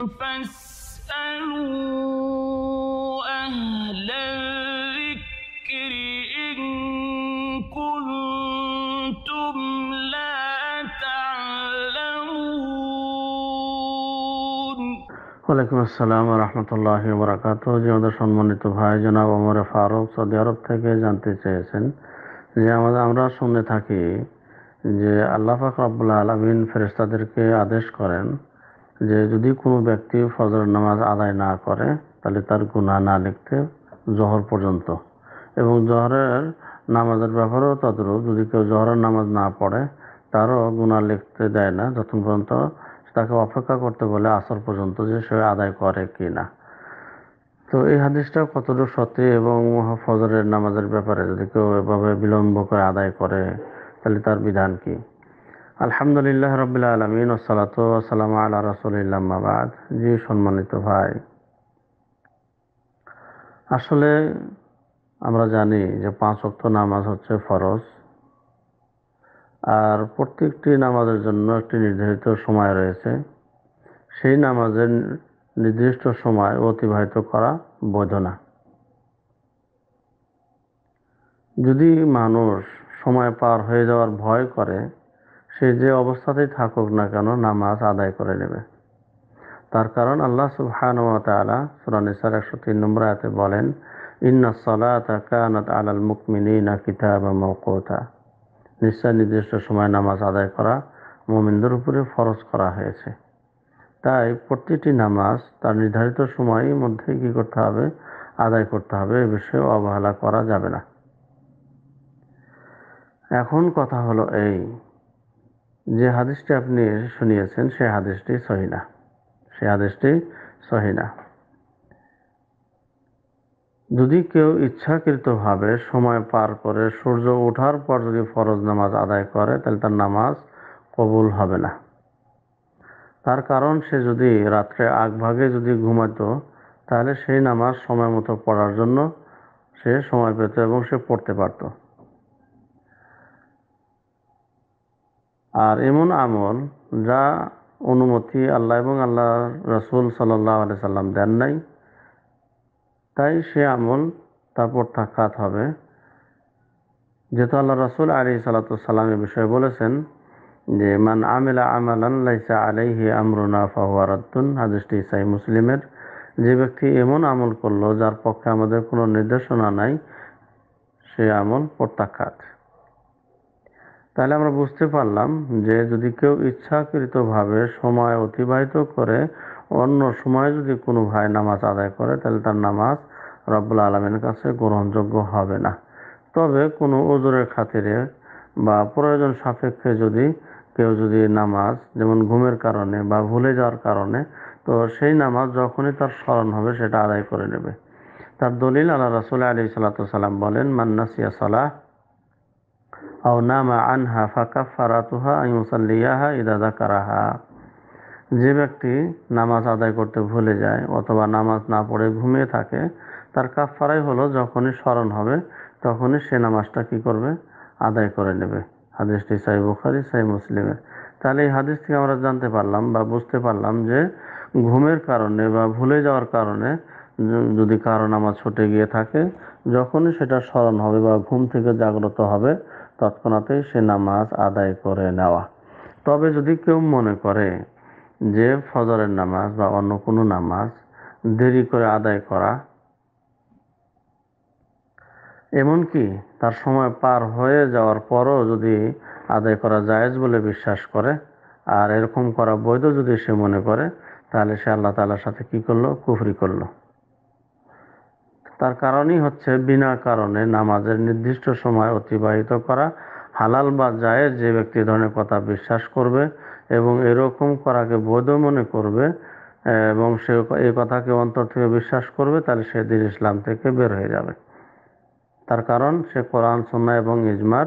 فاسألوا أهل الذكر إن كنتم لا ওয়ালাইকুম আসসালাম রহমতুল্লাহ বরাকাত যে আমাদের সম্মানিত ভাই জনাব অমর ফারুক সৌদি আরব থেকে জানতে চেয়েছেন যে আমাদের আমরা শুনে থাকি যে আল্লাহ ফাকরাবুল আলমিন ফেরিস্তাদেরকে আদেশ করেন যে যদি কোনো ব্যক্তি ফজর নামাজ আদায় না করে তাহলে তার গুণা না লিখতে জহর পর্যন্ত এবং জহরের নামাজের ব্যাপারেও তদ্রূপ যদি কেউ জহরের নামাজ না পড়ে তারও গুণা লিখতে দেয় না যতক্ষণ পর্যন্ত তাকে অপেক্ষা করতে বলে আসর পর্যন্ত যে সে আদায় করে কি না তো এই হাদিসটা কতটুকু সত্যি এবং ফজরের নামাজের ব্যাপারে যদি কেউ এভাবে বিলম্ব করে আদায় করে তাহলে তার বিধান কী আলহামদুলিল্লাহ রবিল্লা আলমিন ওসালাতাম আল্লাহ রসুলিল্লামাবাদ জি সম্মানিত ভাই আসলে আমরা জানি যে পাঁচ অক্ত নামাজ হচ্ছে ফরজ আর প্রত্যেকটি নামাজের জন্য একটি নির্ধারিত সময় রয়েছে সেই নামাজের নির্দিষ্ট সময় অতিবাহিত করা বৈধ না যদি মানুষ সময় পার হয়ে যাওয়ার ভয় করে সে যে অবস্থাতেই থাকুক না কেন নামাজ আদায় করে নেবে তার কারণ আল্লাহ সুবহানুয়ালা সুরানিসার একশো তিন নম্বর আয়াতে বলেন ইন্না সলাতা কানাত আলাল মুকমিনা কিতাব মৌকোতা নিশ্চয় নির্দিষ্ট সময় নামাজ আদায় করা মোমিনদের উপরে ফরজ করা হয়েছে তাই প্রতিটি নামাজ তার নির্ধারিত সময়ের মধ্যে কী করতে হবে আদায় করতে হবে এ বিষয়ে অবহেলা করা যাবে না এখন কথা হলো এই যে হাদিসটি আপনি শুনিয়েছেন সেই হাদিসটি সহি না সে হাদিসটি সহি না যদি কেউ ইচ্ছাকৃতভাবে সময় পার করে সূর্য ওঠার পর যদি ফরজ নামাজ আদায় করে তাহলে তার নামাজ কবুল হবে না তার কারণ সে যদি রাত্রে আগভাগে যদি ঘুমাতো তাহলে সেই নামাজ সময় মতো পড়ার জন্য সে সময় পেত এবং সে পড়তে পারতো আর এমন আমল যা অনুমতি আল্লাহ এবং আল্লাহ রসুল সাল্লাহ আলি সাল্লাম দেন নাই তাই সে আমল তা প্রত্যাখ্যাত হবে যেহেতু আল্লাহ রসুল আলি সালাতাম এ বিষয়ে বলেছেন যে মান আমেলা আমালান লাইসা আলাইহি আমরুনা ফাহুয়ারাত্তুন হাদিসটি ইসাই মুসলিমের যে ব্যক্তি এমন আমল করলো যার পক্ষে আমাদের কোনো নির্দেশনা নাই সে আমল প্রত্যাখ্যাত তাহলে আমরা বুঝতে পারলাম যে যদি কেউ ইচ্ছাকৃতভাবে সময় অতিবাহিত করে অন্য সময় যদি কোনো ভাই নামাজ আদায় করে তাহলে তার নামাজ রব্বুল আলমের কাছে গ্রহণযোগ্য হবে না তবে কোনো ওজোরের খাতিরে বা প্রয়োজন সাপেক্ষে যদি কেউ যদি নামাজ যেমন ঘুমের কারণে বা ভুলে যাওয়ার কারণে তো সেই নামাজ যখনই তার স্মরণ হবে সেটা আদায় করে নেবে তার দলিল আল্লাহ রাসুল আলী সাল্লা সাল্লাম বলেন মান্নাসিয়া সালাহ আও নামা আনহা ফাঁকা ফারাতুহা ইমুসাল্লিয়াহা ইদাদা কারাহা যে ব্যক্তি নামাজ আদায় করতে ভুলে যায় অথবা নামাজ না পড়ে ঘুমিয়ে থাকে তার কাফারাই হলো যখনই স্মরণ হবে তখনই সে নামাজটা কি করবে আদায় করে নেবে হাদিসটি সাই বুখারি সাই মুসলিমের তাহলে এই হাদিস থেকে আমরা জানতে পারলাম বা বুঝতে পারলাম যে ঘুমের কারণে বা ভুলে যাওয়ার কারণে যদি কারো নামাজ ছুটে গিয়ে থাকে যখনই সেটা স্মরণ হবে বা ঘুম থেকে জাগ্রত হবে তৎক্ষণাতে সে নামাজ আদায় করে নেওয়া তবে যদি কেউ মনে করে যে ফজরের নামাজ বা অন্য কোনো নামাজ দেরি করে আদায় করা এমনকি তার সময় পার হয়ে যাওয়ার পরও যদি আদায় করা জায়েজ বলে বিশ্বাস করে আর এরকম করা বৈধ যদি সে মনে করে তাহলে সে আল্লাহ তালার সাথে কি করলো কুফরি করলো তার কারণই হচ্ছে বিনা কারণে নামাজের নির্দিষ্ট সময় অতিবাহিত করা হালাল বা জায়েজ যে ব্যক্তি ধরনের কথা বিশ্বাস করবে এবং এরকম করাকে বৈধ মনে করবে এবং সে এই কথাকে অন্তর থেকে বিশ্বাস করবে তাহলে সে দিন ইসলাম থেকে বের হয়ে যাবে তার কারণ সে কোরআন সন্না এবং ইজমার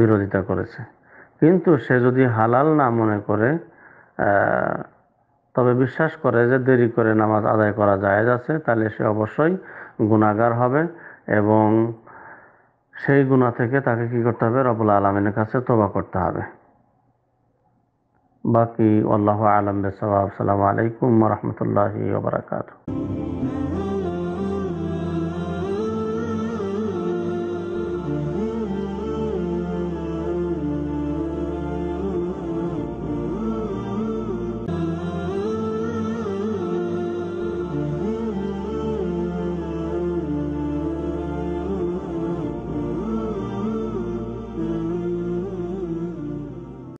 বিরোধিতা করেছে কিন্তু সে যদি হালাল না মনে করে তবে বিশ্বাস করে যে দেরি করে নামাজ আদায় করা যায় আছে তাহলে সে অবশ্যই গুণাগার হবে এবং সেই গুণা থেকে তাকে কি করতে হবে রবুল আলমিনের কাছে তোবা করতে হবে বাকি আল্লাহ আলম বেসবাব আলাইকুম রহমতুল্লাহি ওবরাকাতু